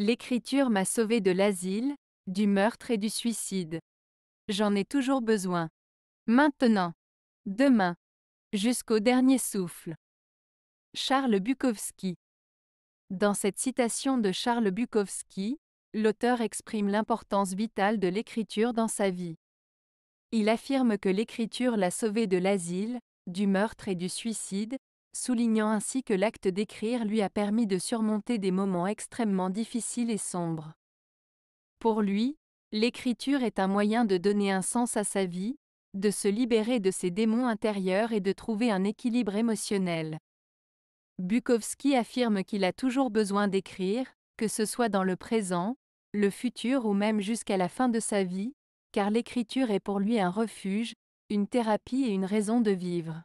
L'écriture m'a sauvé de l'asile, du meurtre et du suicide. J'en ai toujours besoin. Maintenant. Demain. Jusqu'au dernier souffle. Charles Bukowski. Dans cette citation de Charles Bukowski, l'auteur exprime l'importance vitale de l'écriture dans sa vie. Il affirme que l'écriture l'a sauvé de l'asile, du meurtre et du suicide, soulignant ainsi que l'acte d'écrire lui a permis de surmonter des moments extrêmement difficiles et sombres. Pour lui, l'écriture est un moyen de donner un sens à sa vie, de se libérer de ses démons intérieurs et de trouver un équilibre émotionnel. Bukowski affirme qu'il a toujours besoin d'écrire, que ce soit dans le présent, le futur ou même jusqu'à la fin de sa vie, car l'écriture est pour lui un refuge, une thérapie et une raison de vivre.